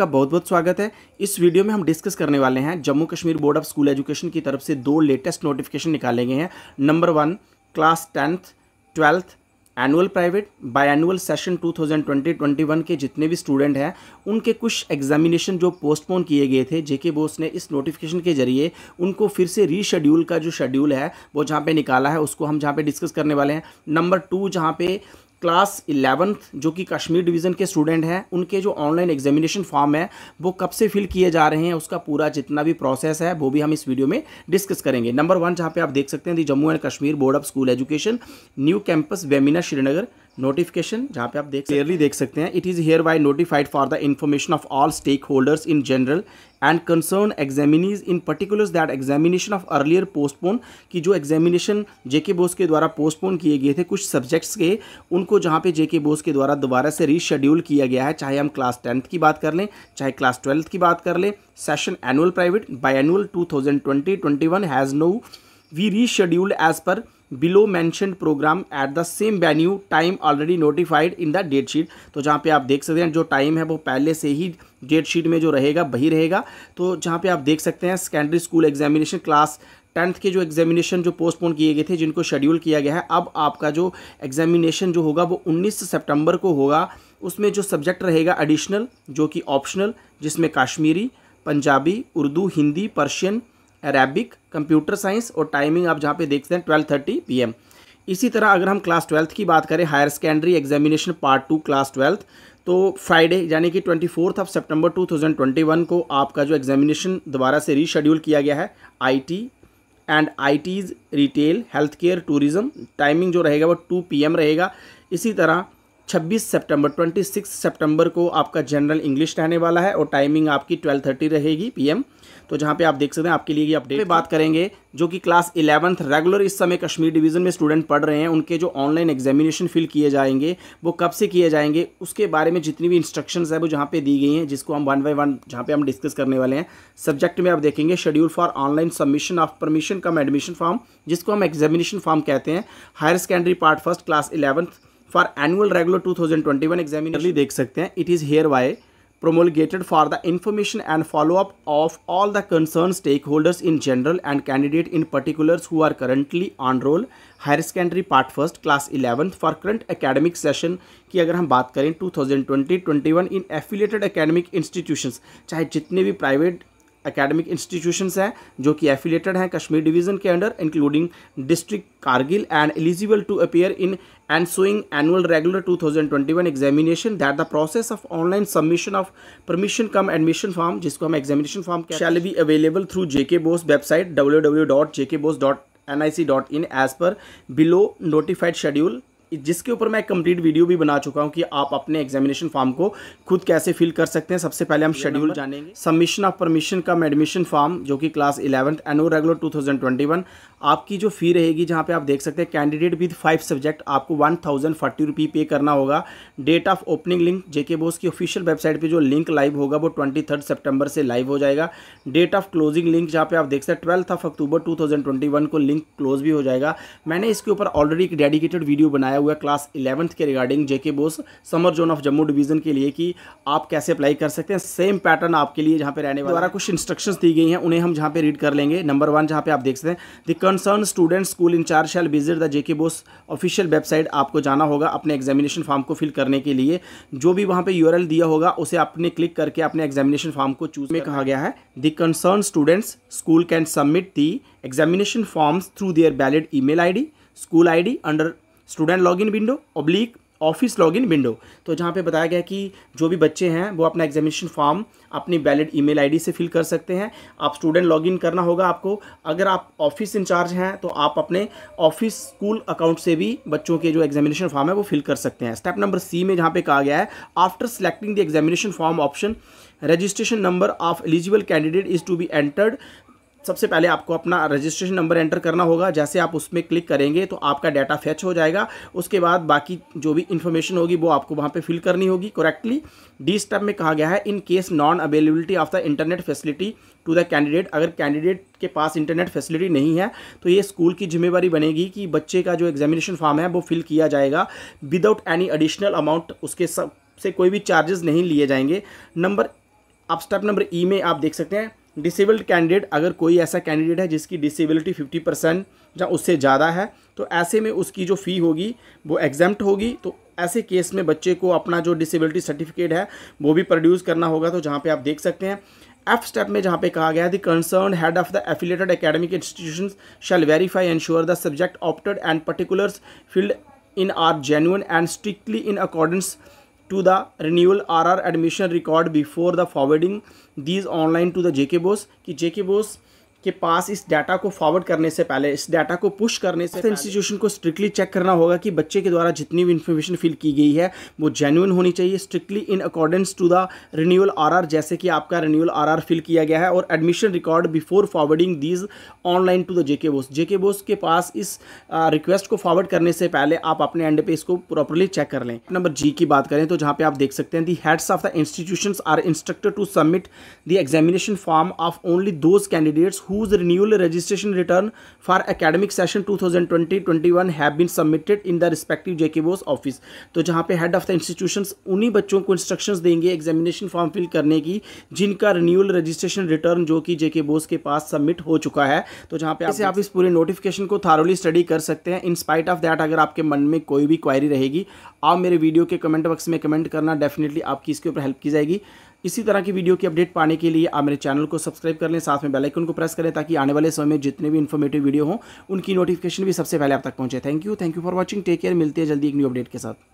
का बहुत बहुत स्वागत है इस वीडियो में हम डिस्कस करने वाले हैं Jammu Kashmir board of school education की तरफ से दो लेटेस्ट नोटिफिकेशन निकाले गए हैं number one class tenth twelfth annual private biannual session 2020-21 के जितने भी स्टूडेंट हैं उनके कुछ एग्जामिनेशन जो पोस्टपोन किए गए थे जेके बोस ने इस नोटिफिकेशन के जरिए उनको फिर से रीशेड्यूल का जो शेड्यूल है वो जहाँ पे निकाला है उसको हम जहाँ पे डिस्कस करने वाले हैं नंबर टू जहाँ पे क्लास इलेवंथ जो कि कश्मीर डिवीज़न के स्टूडेंट हैं उनके जो ऑनलाइन एग्जामिनेशन फॉर्म है वो कब से फिल किए जा रहे हैं उसका पूरा जितना भी प्रोसेस है वो भी हम इस वीडियो में डिस्कस करेंगे नंबर वन जहाँ पे आप देख सकते हैं the Jammu and Kashmir board of school education new campus Bemina Srinagar notification जहाँ पे आप देख क्लियरली देख सकते हैं it is hereby notified for the information of all stakeholders in general and concern examinees in particulars that examination of earlier postpone की जो examination जेके BOSE के द्वारा पोस्टपोन किए गए थे कुछ सब्जेक्ट्स के उनको जहाँ पे जेके बोस के द्वारा दोबारा से रीशेड्यूल किया गया है चाहे हम क्लास टेंथ की बात कर लें चाहे क्लास ट्वेल्थ की बात कर लें session annual private biannual two thousand twenty twenty one has now वी rescheduled as per below mentioned programme at the same venue time already notified in the date sheet तो जहाँ पे आप देख सकते हैं जो टाइम है वो पहले से ही डेट शीट में जो रहेगा वही रहेगा तो जहाँ पे आप देख सकते हैं secondary school examination class tenth के जो एग्जामिनेशन जो पोस्टपोन किए गए थे जिनको शेड्यूल किया गया है अब आपका जो एग्जामिनेशन जो होगा वो 19 सितंबर को होगा उसमें जो सब्जेक्ट रहेगा एडिशनल जो कि ऑप्शनल जिसमें Kashmiri Punjabi Urdu Hindi Persian Arabic computer science और टाइमिंग आप जहाँ पे देखते हैं ट्वेल्व थर्टी पी एम इसी तरह अगर हम क्लास ट्वेल्थ की बात करें higher secondary examination part two class twelfth तो फ्राइडे यानी कि twenty fourth of September two thousand twenty one को आपका जो एग्जामिनेशन दोबारा से रीशेड्यूल किया गया है I T and I Ts retail health care tourism timing जो रहेगा वो टू पी एम रहेगा इसी तरह 26 सितंबर 26 सितंबर को आपका जनरल इंग्लिश रहने वाला है और टाइमिंग आपकी 12:30 रहेगी पीएम तो जहाँ पे आप देख सकते हैं आपके लिए ये अपडेट बात करेंगे जो कि क्लास इलेवंथ रेगुलर इस समय कश्मीर डिवीज़न में स्टूडेंट पढ़ रहे हैं उनके जो ऑनलाइन एग्जामिनेशन फिल किए जाएंगे वो कब से किए जाएंगे उसके बारे में जितनी भी इंस्ट्रक्शंस है वो जहाँ पे दी गई हैं जिसको हम वन बाई वन जहाँ पे हम डिस्कस करने वाले हैं सब्जेक्ट में आप देखेंगे schedule for online submission of permission cum admission form जिसको हम एग्जामिनेशन फॉर्म कहते हैं higher secondary part first class eleventh for annual regular two thousand twenty one एग्जामिनरली देख सकते हैं it is hereby promulgated for the information and follow-up of all the concerned stakeholders in general and candidate in particulars who are currently on roll higher secondary part first class eleventh for current academic session की अगर हम बात करें 2020-21 इन affiliated academic institutions चाहे जितने भी private academic institutions हैं जो कि एफिलेटेड हैं कश्मीर डिवीज़न के under including district Kargil and eligible to appear in And suing annual regular 2021 examination that the process of online submission of permission come admission form जिसको हम examination form shall be available through JK Bose website www.jkbose.nic.in as per below notified schedule जिसके ऊपर मैं complete video भी बना चुका हूं कि आप अपने एग्जामिनेशन फॉर्म को खुद कैसे फिल कर सकते हैं सबसे पहले हम शेड्यूल जानेंगे सबमिशन ऑफ परमिशन का एडमिशन फॉर्म जो कि क्लास इलेवंथ एनो रेगुलर 2021 आपकी जो फ़ी रहेगी जहाँ पे आप देख सकते हैं कैंडिडेट विद फाइव सब्जेक्ट आपको वन थाउजेंड फोर्टी रुपी पे करना होगा date of opening link JK BOSE की ऑफिशियल वेबसाइट पे जो लिंक लाइव होगा वो ट्वेंटी थर्ड सेप्टेम्बर से लाइव हो जाएगा डेट ऑफ क्लोजिंग लिंक जहाँ पे आप देख सकते हैं ट्वेल्थ ऑफ अक्टूबर टू को लिंक क्लोज भी हो जाएगा मैंने इसके ऊपर ऑलरेडी एक डेडिकेटेड वीडियो बनाया हुआ है क्लास इलेवंथ के regarding JK BOSE summer zone of Jammu division के लिए कि आप कैसे अप्लाई कर सकते हैं सेम पैटर्न आपके लिए जहाँ पे रहने वाला द्वारा कुछ इंस्ट्रक्शंस दी गई हैं उन्हें हम जहाँ पे रीड कर लेंगे नंबर वन जहाँ पे आप देख सकते हैं the concern student school incharge shall visit the JK BOSE official website आपको जाना होगा अपने एग्जामिनेशन फॉर्म को फिल करने के लिए जो भी वहाँ पर यू दिया होगा उसे आपने क्लिक करके अपने एग्जामिनेशन फॉर्म को चूज में कहा गया है the concern students school can submit the examination forms through their valid email ID school ID under student login window oblique office login window तो जहाँ पे बताया गया कि जो भी बच्चे हैं वो अपना एग्जामिनेशन फॉर्म अपनी वैलिड ईमेल आईडी से फिल कर सकते हैं आप स्टूडेंट लॉगिन करना होगा आपको अगर आप ऑफिस इंचार्ज हैं तो आप अपने ऑफिस स्कूल अकाउंट से भी बच्चों के जो एग्जामिनेशन फॉर्म है वो फिल कर सकते हैं स्टेप नंबर सी में जहाँ पे कहा गया है after selecting the examination form option registration number of eligible candidate is to be entered सबसे पहले आपको अपना रजिस्ट्रेशन नंबर एंटर करना होगा जैसे आप उसमें क्लिक करेंगे तो आपका डाटा फैच हो जाएगा उसके बाद बाकी जो भी इन्फॉर्मेशन होगी वो आपको वहाँ पे फिल करनी होगी करेक्टली डी स्टेप में कहा गया है in case non availability of the internet facility to the candidate अगर कैंडिडेट के पास इंटरनेट फैसिलिटी नहीं है तो ये स्कूल की जिम्मेवारी बनेगी कि बच्चे का जो एग्जामिनेशन फॉर्म है वो फिल किया जाएगा विदाउट एनी एडिशनल अमाउंट उसके सब से कोई भी चार्जेस नहीं लिए जाएंगे नंबर आप स्टेप नंबर ई में आप देख सकते हैं डिसेबल्ड कैंडिडेट अगर कोई ऐसा कैंडिडेट है जिसकी डिसेबिलिटी फिफ्टी परसेंट या उससे ज़्यादा है तो ऐसे में उसकी जो फ़ी होगी वो एग्जाम्प्ट होगी तो ऐसे केस में बच्चे को अपना जो डिसेबिलिटी सर्टिफिकेट है वो भी प्रोड्यूस करना होगा तो जहाँ पे आप देख सकते हैं एफ स्टेप में जहाँ पे कहा गया है the concern head of the affiliated academic institution shall verify ensure the subject opted and particulars field in are genuine and strictly in accordance to the renewal RR admission record before the forwarding these online to the JK Boss ki JK Boss के पास इस data को forward करने से पहले इस data को push करने से इंस्टीट्यूशन को स्ट्रिक्टली चेक करना होगा कि बच्चे के द्वारा जितनी भी इन्फॉर्मेशन फिल की गई है वो जेन्यून होनी चाहिए strictly in accordance to the renewal are जैसे कि आपका रिन्यूअल आरआर फिल किया गया है और admission record before forwarding these online to the JK BOSE JK BOSE के पास इस रिक्वेस्ट uh, को फॉरवर्ड करने से पहले आप अपने एंड पे इसको प्रॉपरली चेक कर लें नंबर जी की बात करें तो जहाँ पर आप देख सकते हैं the heads of the institution are instructed to submit the examination form of only those candidates whose renewal registration return for academic session 2020-21 have been submitted in the respective JK Bose office तो जहाँ पे head of the institutions उन्हीं बच्चों को instructions देंगे examination form fill करने की जिनका renewal registration return जो कि JK Bose के पास submit हो चुका है तो जहाँ पे आप, आप इस पूरे notification को thoroughly study कर सकते हैं in spite of that अगर आपके मन में कोई भी क्वायरी रहेगी आप मेरे वीडियो के कमेंट बॉक्स में कमेंट करना डेफिनेटली आपकी इसके ऊपर हेल्प की जाएगी इसी तरह की वीडियो की अपडेट पाने के लिए आप मेरे चैनल को सब्सक्राइब कर लें साथ में बेलाइकन को प्रेस करें ताकि आने वाले समय में जितने भी इन्फॉर्मेटिव वीडियो हों उनकी नोटिफिकेशन भी सबसे पहले आप तक पहुंचे thank you thank you for watching take care मिलते हैं जल्दी एक न्यू अपडेट के साथ